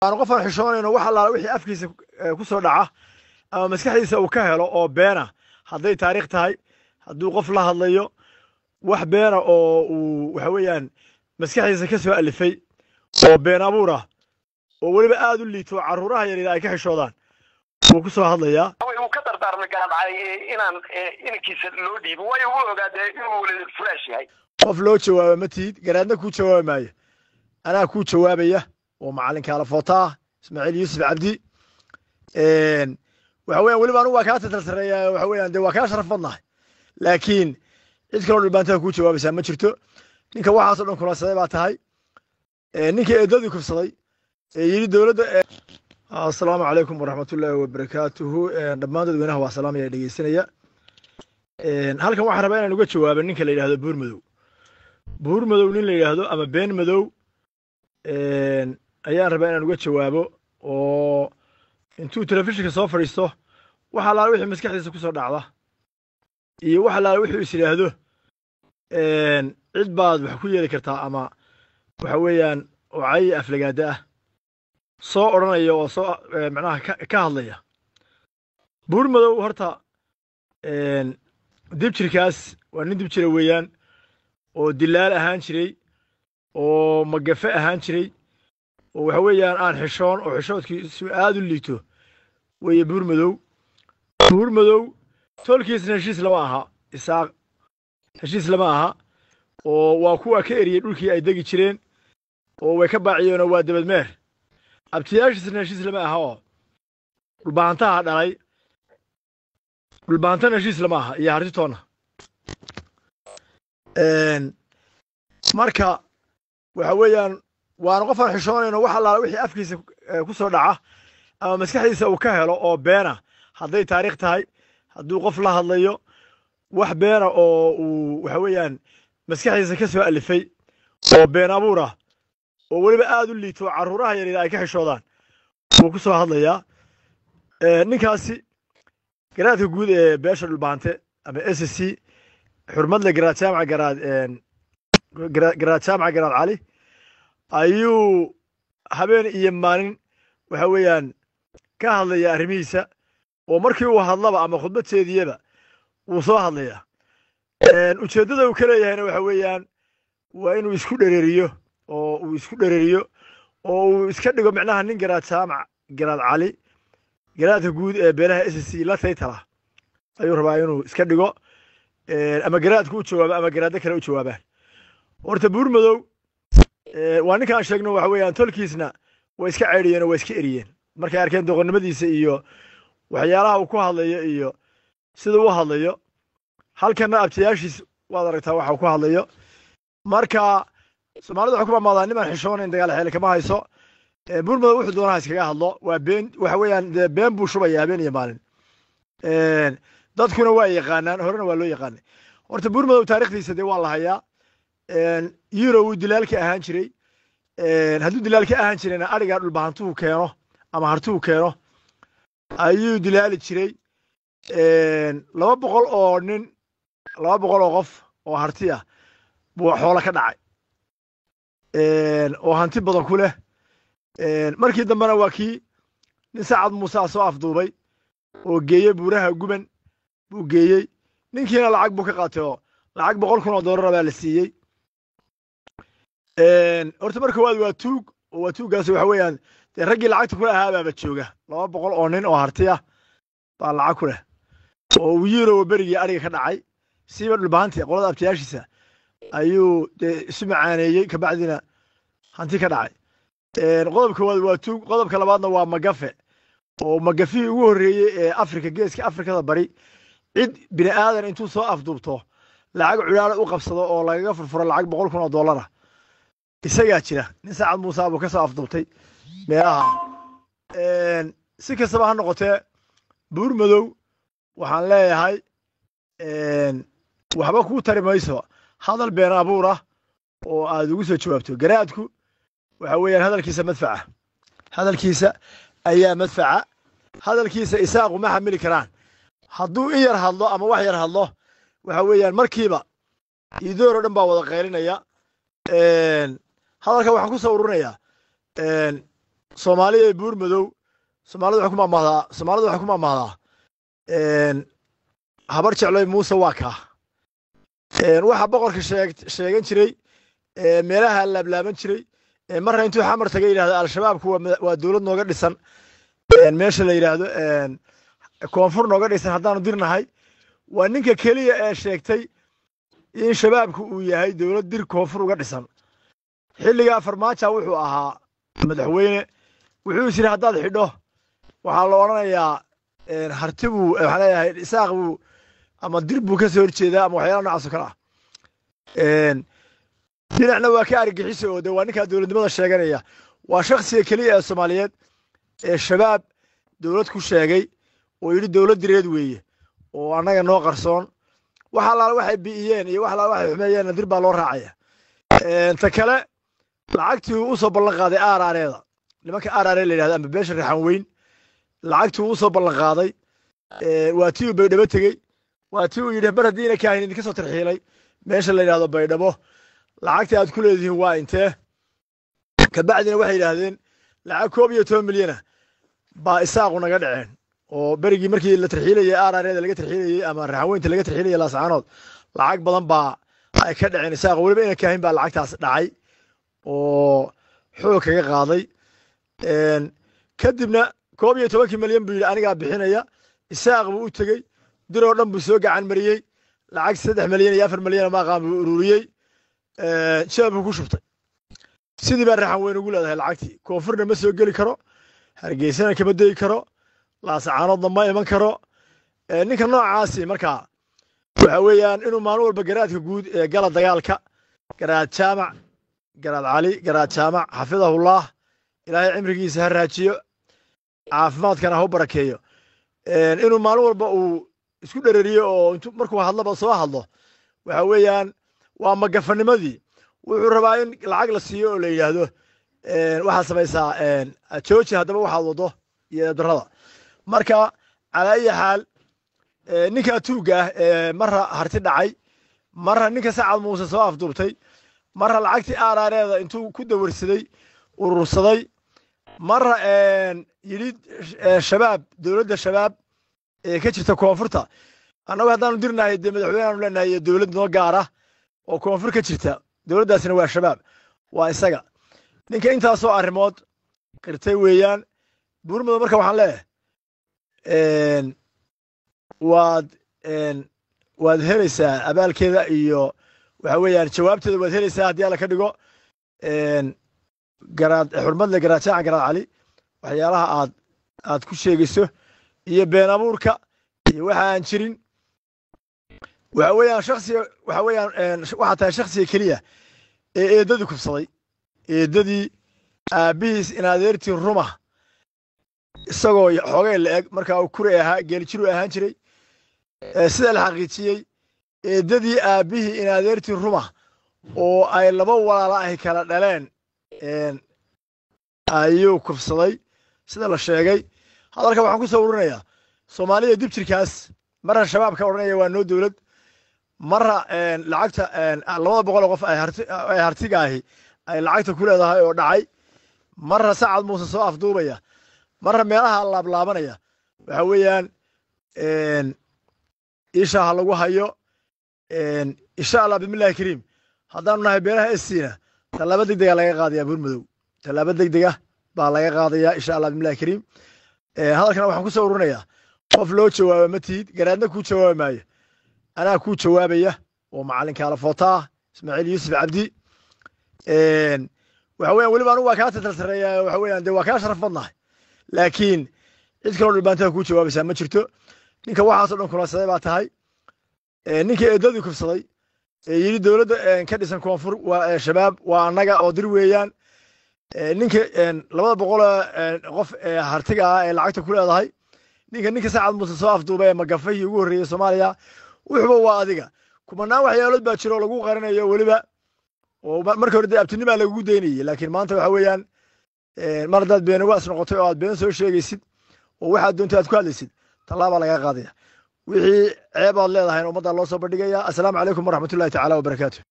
aanu qof aan xishoonayno wax allaala wixii afkiisa eh, ku soo dhaca ama maskaxdiisa uu ka helo oo beena hadday taariikh tahay hadduu qof la hadlayo wax beena oo uu waxa weeyaan maskaxdiisa ka soo alifay oo been abuur ah oo weliba aad u liito caruuraha yaryar ay ka xishoodaan wuu ku soo hadlayaa wuu ka dardaarmay gaadhacay inaan eh, inankiisa loo dhiibin waayo wuu ogaadee inuu weli furaash yahay qof loo jawaaba ma tihid garaadna kuu jawaabi maayo anaa kuu jawaabaya oo macalinka lafotaa ismaaciil yuusuf cabdi waxa weyan weliba anugu waa kaa tatal sareeya waxa weyan dee waa kaa sharaf badnahay laakiin cid kaloo dhulbaantada kuu jawaabaysaa ma jirto ninka waxaasoo dhan kulansaday baa tahay ninka eedadii kufsaday ee yidhi dowladda assalaamu calaykum waraxmatullaahi wabarakaatuhu dhammaan dadweynaha waa salaamaya dhegeysanaya halkan waxaan rabaa inaan uga jawaaba ninka la yidhaahdo buur madow buur madow nin la yidhaahdo ama been madow ayaan rabaa inaan uga jawaabo oo intuu telefishinka soo fadhiisto waxa laala wixii maskaxdiisa ku soo dhacda iyo waxa laala wuxuu is yidhaahdo cid baad wax ku yeeli kartaa ama waxa weeyaan oo aflagaada ah soo odhanaya oo soo macnaha ka hadlaya buur madow horta dibjirkaas waa nin dibjira weeyaan oo dilaal ahaan jiray oo magafe ahaan jiray oo waxa weeyaan aan xishoon oo xishoodkiisu aad u liito weeye buur madow buur madow toolkiisna heshiis lama aha isaaq heshiis lama aha oo waa kuwa ka eriyey dhulkii ay degi jireen oo way ka baaciyeenoo waa debadmeer abtiyaashiisna heshiis lama aha oo dhulbahantaha dhalay dhulbaantana heshiis lama aha iyo hartitoonna marka waxa weeyaan waana qofaan xishoonayno wax allaala wixii afkiisa eh, ku soo dhaca ama maskaxdiisa uu ka helo oo beena hadday taariikh tahay hadduu qof la hadlayo wax beena oo uu waxa weeyaan maskaxdiisa ka soo alifay oo been abuur ah oo weliba aad u liito caruuraha yaryar ay ka xishoodaan wuu ku soo hadlayaa eh, ninkaasi garaadka guud ee beesha dhulbaante ama s c xurmadle garaad jaamaca garaad eh, garaad jaamaca garaad cali ayuu habeen iyo maalin waxa weeyaan ka hadlaya arrimihiisa oo markii uu hadlaba ama khudbadteediyaba wuu soo hadlayaa ujeeddada uu ka leeyahayna waxa weeyaan waa inuu isku dhereriyo oo uu isku dhereeriyo oo uu iska dhigo micnaha nin garaad jaamac garaad cali garaadka guud ee beelaha s c la taytala ayuu rabaa inuu iska dhigo ama garaadka u jawaabo ama garaaddo kale u jawaabaan horta buur madow Eh, waa ninkaan sheegno waxa weeyaan tolkiisna way iska ceedhiyeen oo waa iska eriyeen markay arkeen doqonnimadiisa iyo waxyaalaha uu ku hadlayo iyo sidau u hadlayo halkana abtiyaashiis waad aragtaa waxa ku hadlayo marka soomaalida waxay ku mamaadaa nimaan xishoonayn dagaal xeeli kama hayso eh, burmada wuxuu doonaha iskaga hadlo waa been waxa weeyaan dee been buu shubaya habeen iyo maalin eh, dadkuna waa yaqaanaan horena waa loo yaqaanay horta burmada taarikhdiisa dee waa la hayaa euro wuu dilaalka ahaan jiray hadduu dilaalka ahaan jirayna arigaa dhulbahantuhu keeno ama hartuhu keeno ayuu dilaali jiray laba boqol oo nin laba boqol oo qof oo harti ah buu xoolo ka dhacay oo hanti badan ku leh markii dambena waa kii nin sacad muusaa soo afduubay oo geeyey buuraha guban buu geeyey ninkiina lacag buu ka qaatay oo lacag boqol kun oo dollara baa la siiyey horta marka waad waa tuug oo waa tuuggaasi waxa weeyaan dee raggii lacagta ku lahaa jooga laba boqol oo nin oo harti ah baa lacag ku leh oo uu berigii ariga ka dhacay siiba dhulbahanti qolada abtayaashiisa ayuu dee isu macaaneeyey kabacdina hanti ka dhacay qodobka waad waa tuug qodobka labaadna waa magafe oo magafihii ugu horreeyey ee afrika geeska afrikada bari cid bini aadan intuu soo afduubto lacag cudhaala u qabsado oo lagaga furfuro lacag boqol kun oo dollara isagaa jira nin sacad muuse buu kasoo afduubtay meelaha si kastaba ha noqotee buur madow waxaan leeyahay waxba kuu tari mayso hadal been abuurah oo aad ugu soo jawaabto garaadku waxa weeyaan hadalkiisa madfaca hadalkiisa ayaa madfaca hadalkiisa isaaqu ma xamili karaan hadduu in yar hadlo ama wax yar hadlo waxa weeyaan markiiba idoor oo dhan baa wada qaylinaya hadalkan waxaan ku soo ururinayaa soomaaliya buur madow soomaalida waxay ku maamahdaa soomaalida waxay ku maamahdaa habar jecloy muuse waa kaa waxaa boqorka sheegan jiray meelaha laablaaban jiray marra intuu xamar tagay yidhahda al-shabaabku waa dowlad nooga dhisan meesha la yidhaahdo koonfur nooga dhisan haddaanu dirnahay waa ninka keliya ee sheegtay in shabaabku uu yahay dowlad dir koonfur uga dhisan xilligaa farmaaja wuxuu ahaa madaxweyne wuxuu is yidhi haddaad xidho waxaa la odhanayaa harti buu waxaa leeyahay isaaq buu ama dir buu ka soo horjeedaa ama waxyaala nocaasoo kale ah dhinacna waa ka argixisa oo waa ninkaa dowladnimada sheeganaya waa shakhsiga keliya ee soomaaliyeed ee shabaab dowlad ku sheegay oo yidhi dowlad direed weeye oo annaga noo qarsoon wax alaal waxay bi'iyeen iyo wax allaal waxay xumeeyeenna dir baa loo raacaya ta kale lacagtii usoo ballan qaaday nimanka arare la yidhahdo ama beesha rixan lacagtii usoo ballan waa tii uu baydhabo tegey waa tii yidhi mar haddii inaka idinka soo tarxiilay meesha la yidhahdo baydhabo lacagtii aad ku leedihiin waa intee kabacdina waxay yidhaahdeen lacag koob iyo toban milyana ah baa isaaqu naga dhaceen oo berigii markii la tarxiilayey arareeda laga tarxiilayey ama rixanweynta laga tarxiilayey laascaanood lacag badan baa ay ka dhaceen isaaqo weliba inaka ahin baa lacagtaas dhacay oo xoog kaga qaaday kadibna koob iyo tobankii malyan buu yidhi anigaa bixinaya isaaq buu u tegey diroo dhan buu soo gacan mariyey lacag saddex milyan iyo afar malyan maaqaan buu ururiyey jeebkuu ku shubtay sidii baa raxan weyn ugu leedahay lacagtii koonfurna ma soo geli karo hargeysana kama degi karo laascaanoodna ma iman karo ninka noocaasi markaa waxa weeyaan inuu maalin walba garaadka guud ee gala dagaalka garaad jaamac garaad cali garaad jaamac xafidahullah ilaahay cimrigiisa ha raajiyo caafimaadkana ha u barakeeyo inuu maalin walba uu isku dhereriyo oo intu markuu hadlaba soo hadlo waxa weeyaan waa magafanimadii wuxuu rabaa in lacag la siiyo oo la yidhaahdo waxaad samaysaa jooji haddaba waxaad waddo iyo darada marka calaa ayi xaal ninkaa tuugga ah ee marra harti dhacay marra ninka sacad muuse soo afduubtay marra lacagtii araareeda intuu ku dawarsaday urursaday marra yidhi e, shabaab dowladda shabaab ee ka jirta koonfurta annagu haddaanu dirnahay dee madaxweyneanu leenahay dowlad noo gaara oo koonfur ka jirta dowladdaasina waa shabaab waa isaga ninka intaasoo arrimood qirtay weeyaan buurmado marka waxaan leeyahay waad waad helaysaa abaalkeeda iyo waxa weeyaan jawaabteeda waad helaysaa haddii alla ka dhigo xurmad le garaajaaca garaad cali waxyaalaha aad aad ku sheegayso iyo been abuurka iyo waxa aan jirin waxa weeyaan shaksiga waxa weeyaan waxaa tahay shaksiga keliya ee eeddadii kubsaday eedadii aabbihiis in ruma isagoo xoogay la eg markaa uu kuray ahaa geelijiru ahaan jiray sidaa la xaqiijiyey eedadii aabbihii in ruma oo ay laba walaala ahy kala dhaleen ayuu kufsaday sida la sheegay hadalka waxaan ku soo ururinayaa soomaaliya dibjirkaas marra shabaabka odhanaya waa noo dowlad marra lacagta ah, labada oo qof ay hartiga ahi ay lacagta ku leedahay oo dhacay marra sacad muuse soo afduubaya marra meelaha laablaabanaya waxa weeyaan ishaha lagu hayo insha allah bismillahi kariim haddaanu nahay beeraha esina tallaaba deg dega laga qaadayaa buurmadow tallaaba deg dega baa laga qaadayaa insha allah bismillahi kariim hadalkana waxaan ku soo ururinayaa qof loo jawaaba ma tihid garaadna kuu jawaabi maayo anaa kuu jawaabaya oo macalinka alafootaa ismaaciil yuusuf cabdi waxa weyan weliba anugu waa kaa tatal waxa weyan dee waa kaa sharaf badnahay laakiin cid kaloo dhulbaantada kuu jawaabaysaa ma jirto ninka waxaasoo dhan kulansaday baa tahay ninkii eedadii kufsaday ee yidhi dowladda ka dhisan koonfur waa shabaab waa annaga oo dir weeyaan ninka labada boqoloo qof ee hartiga ah ee lacagta ku leedahay ninka ninka sacad muuse soo afduubay ee magafahii ugu horreeyey soomaaliya wuxuba waa adiga kumanaan waxyaalood baa jiro lagu qarinayo weliba oo marka hore dee abtinimaa lagugu daynayey laakiin maanta waxa weeyaan mar haddaad been noqotay oo aad been soo sheegaysid oo waxaad doontay aad ku hadlaysid tallaabaa lagaa qaadaya wixii ceeb ceebaad leedahayn ummaddaa loo soo bandhigayaa assalaamu calaykum waraxmatullahi tacala wabarakaatu